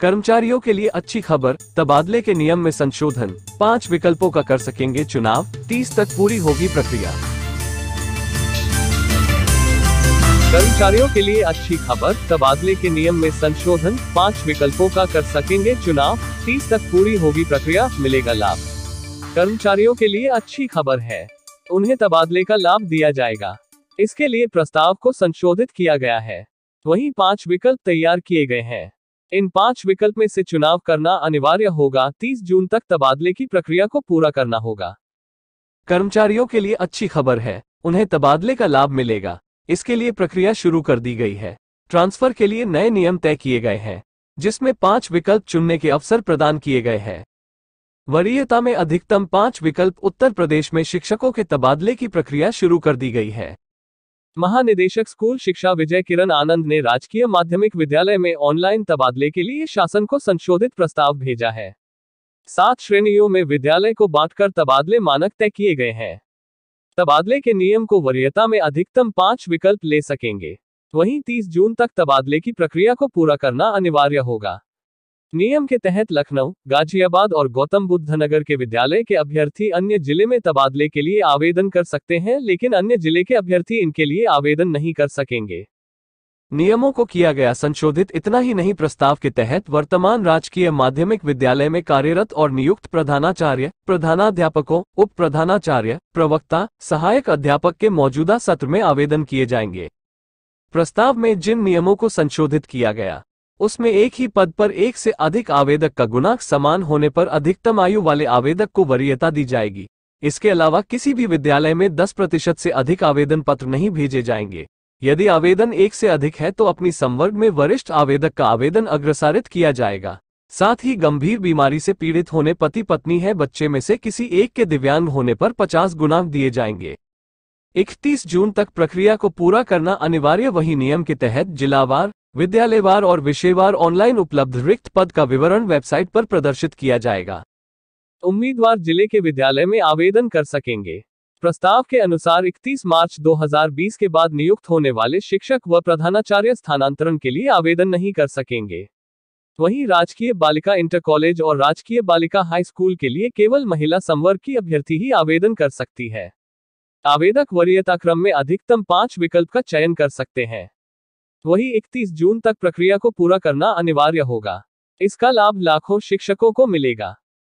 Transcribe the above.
कर्मचारियों के लिए अच्छी खबर तबादले के नियम में संशोधन पाँच विकल्पों का कर सकेंगे चुनाव तीस तक पूरी होगी प्रक्रिया कर्मचारियों के लिए अच्छी खबर तबादले के नियम में संशोधन पाँच विकल्पों का कर सकेंगे चुनाव तीस तक पूरी होगी प्रक्रिया मिलेगा लाभ कर्मचारियों के लिए अच्छी खबर है उन्हें तबादले का लाभ दिया जाएगा इसके लिए प्रस्ताव को संशोधित किया गया है वहीं पांच विकल्प तैयार किए गए हैं इन पांच विकल्प में से चुनाव करना अनिवार्य होगा 30 जून तक तबादले की प्रक्रिया को पूरा करना होगा कर्मचारियों के लिए अच्छी खबर है उन्हें तबादले का लाभ मिलेगा इसके लिए प्रक्रिया शुरू कर दी गई है ट्रांसफर के लिए नए नियम तय किए गए हैं जिसमें पांच विकल्प चुनने के अवसर प्रदान किए गए हैं वरीयता में अधिकतम पांच विकल्प उत्तर प्रदेश में शिक्षकों के तबादले की प्रक्रिया शुरू कर दी गई है महानिदेशक स्कूल शिक्षा विजय किरण आनंद ने राजकीय माध्यमिक विद्यालय में ऑनलाइन तबादले के लिए शासन को संशोधित प्रस्ताव भेजा है सात श्रेणियों में विद्यालय को बांटकर तबादले मानक तय किए गए हैं तबादले के नियम को वरीयता में अधिकतम पांच विकल्प ले सकेंगे वहीं 30 जून तक तबादले की प्रक्रिया को पूरा करना अनिवार्य होगा नियम के तहत लखनऊ गाजियाबाद और गौतम बुद्ध नगर के विद्यालय के अभ्यर्थी अन्य जिले में तबादले के लिए आवेदन कर सकते हैं लेकिन अन्य जिले के अभ्यर्थी इनके लिए आवेदन नहीं कर सकेंगे नियमों को किया गया संशोधित इतना ही नहीं प्रस्ताव के तहत वर्तमान राजकीय माध्यमिक विद्यालय में कार्यरत और नियुक्त प्रधानाचार्य प्रधानाध्यापकों उप प्रधानाचार्य प्रवक्ता सहायक अध्यापक के मौजूदा सत्र में आवेदन किए जाएंगे प्रस्ताव में जिन नियमों को संशोधित किया गया उसमें एक ही पद पर एक से अधिक आवेदक का गुना समान होने पर अधिकतम आयु वाले आवेदक को वरीयता दी जाएगी इसके अलावा किसी भी विद्यालय में 10 प्रतिशत से अधिक आवेदन पत्र नहीं भेजे जाएंगे यदि आवेदन एक से अधिक है तो अपनी संवर्ग में वरिष्ठ आवेदक का आवेदन अग्रसारित किया जाएगा साथ ही गंभीर बीमारी से पीड़ित होने पति पत्नी है बच्चे में से किसी एक के दिव्यांग होने पर 50 गुना दिए जाएंगे 31 जून तक प्रक्रिया को पूरा करना अनिवार्य वही नियम के तहत जिलावार विद्यालयवार और विषयवार ऑनलाइन उपलब्ध रिक्त पद का विवरण वेबसाइट पर प्रदर्शित किया जाएगा उम्मीदवार जिले के विद्यालय में आवेदन कर सकेंगे प्रस्ताव के अनुसार 31 मार्च 2020 के बाद नियुक्त होने वाले शिक्षक व प्रधानाचार्य स्थानांतरण के लिए आवेदन नहीं कर सकेंगे वहीं राजकीय बालिका इंटर कॉलेज और राजकीय बालिका हाई स्कूल के लिए केवल महिला संवर्ग की अभ्यर्थी ही आवेदन कर सकती है आवेदक वरीयता क्रम में अधिकतम पांच विकल्प का चयन कर सकते हैं वही 31 जून तक प्रक्रिया को पूरा करना अनिवार्य होगा इसका लाभ लाखों शिक्षकों को मिलेगा